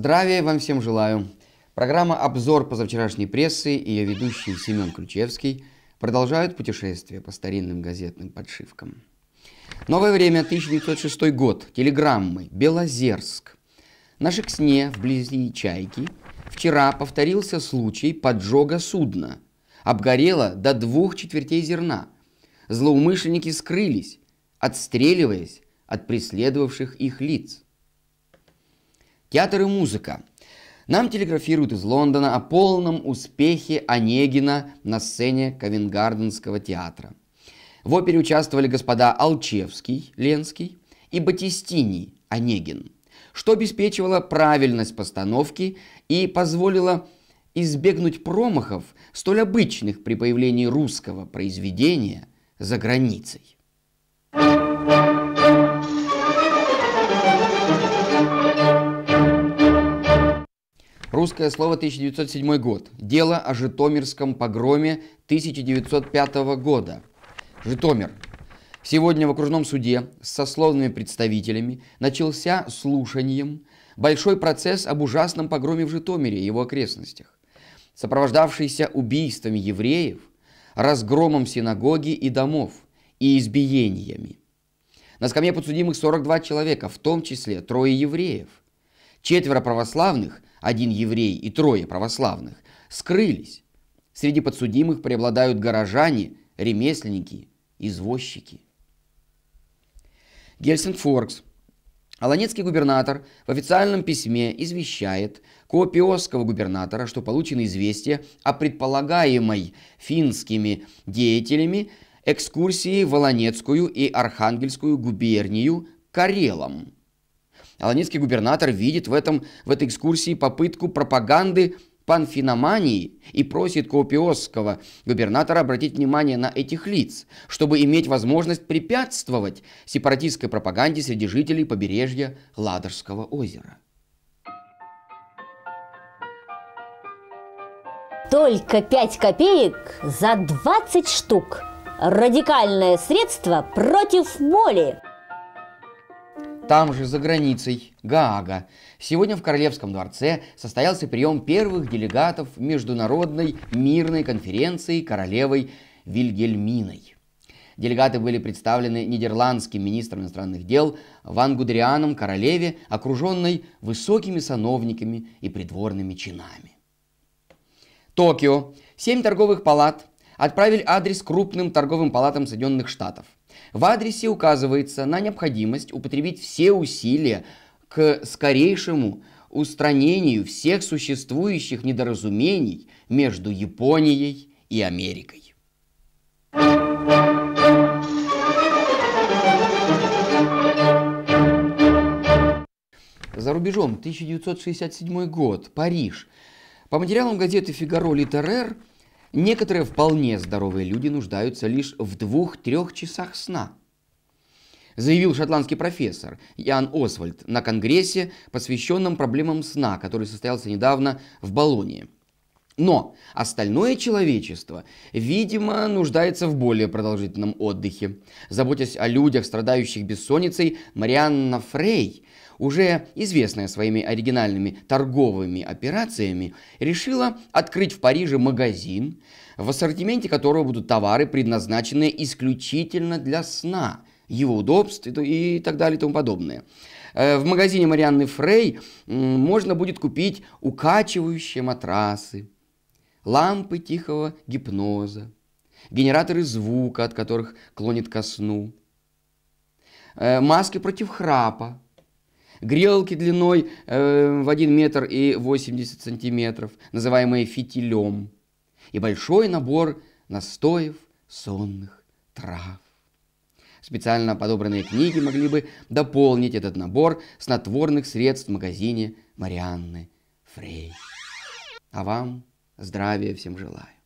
Здравия вам всем желаю. Программа «Обзор позавчерашней прессы» и ее ведущий Семен Ключевский продолжают путешествие по старинным газетным подшивкам. Новое время, 1906 год. Телеграммы. Белозерск. На Шексне, вблизи Чайки, вчера повторился случай поджога судна. Обгорело до двух четвертей зерна. Злоумышленники скрылись, отстреливаясь от преследовавших их лиц. Театр и музыка. Нам телеграфируют из Лондона о полном успехе Онегина на сцене Ковенгарденского театра. В опере участвовали господа Алчевский, Ленский и Батистини, Онегин, что обеспечивало правильность постановки и позволило избегнуть промахов, столь обычных при появлении русского произведения за границей. Русское слово 1907 год. Дело о Житомирском погроме 1905 года. Житомир. Сегодня в окружном суде с сословными представителями начался слушанием большой процесс об ужасном погроме в Житомире и его окрестностях, сопровождавшийся убийствами евреев, разгромом синагоги и домов и избиениями. На скамье подсудимых 42 человека, в том числе трое евреев – Четверо православных, один еврей и трое православных, скрылись. Среди подсудимых преобладают горожане, ремесленники, извозчики. Гельсингфоркс. Аланецкий губернатор в официальном письме извещает Копиосского губернатора, что получено известие о предполагаемой финскими деятелями экскурсии в Волонецкую и Архангельскую губернию Карелам – Аланецкий губернатор видит в, этом, в этой экскурсии попытку пропаганды панфиномании и просит Каупиосского губернатора обратить внимание на этих лиц, чтобы иметь возможность препятствовать сепаратистской пропаганде среди жителей побережья Ладожского озера. Только 5 копеек за 20 штук. Радикальное средство против моли там же, за границей, Гаага, сегодня в Королевском дворце состоялся прием первых делегатов Международной мирной конференции королевой Вильгельминой. Делегаты были представлены нидерландским министром иностранных дел Ван Гудерианом королеве, окруженной высокими сановниками и придворными чинами. Токио. Семь торговых палат отправили адрес крупным торговым палатам Соединенных Штатов – в адресе указывается на необходимость употребить все усилия к скорейшему устранению всех существующих недоразумений между Японией и Америкой. За рубежом, 1967 год, Париж. По материалам газеты «Фигаро Литерер» Некоторые вполне здоровые люди нуждаются лишь в двух-трех часах сна. Заявил шотландский профессор Ян Освальд на конгрессе, посвященном проблемам сна, который состоялся недавно в Болонии – но остальное человечество, видимо, нуждается в более продолжительном отдыхе. Заботясь о людях, страдающих бессонницей, Марианна Фрей, уже известная своими оригинальными торговыми операциями, решила открыть в Париже магазин, в ассортименте которого будут товары, предназначенные исключительно для сна, его удобств и так далее и тому подобное. Э, в магазине Марианны Фрей можно будет купить укачивающие матрасы, лампы тихого гипноза, генераторы звука, от которых клонит ко сну, э, маски против храпа, грелки длиной э, в 1 метр и 80 сантиметров, называемые фитилем, и большой набор настоев сонных трав. Специально подобранные книги могли бы дополнить этот набор снотворных средств в магазине Марианны Фрей. А вам – Здравия всем желаю.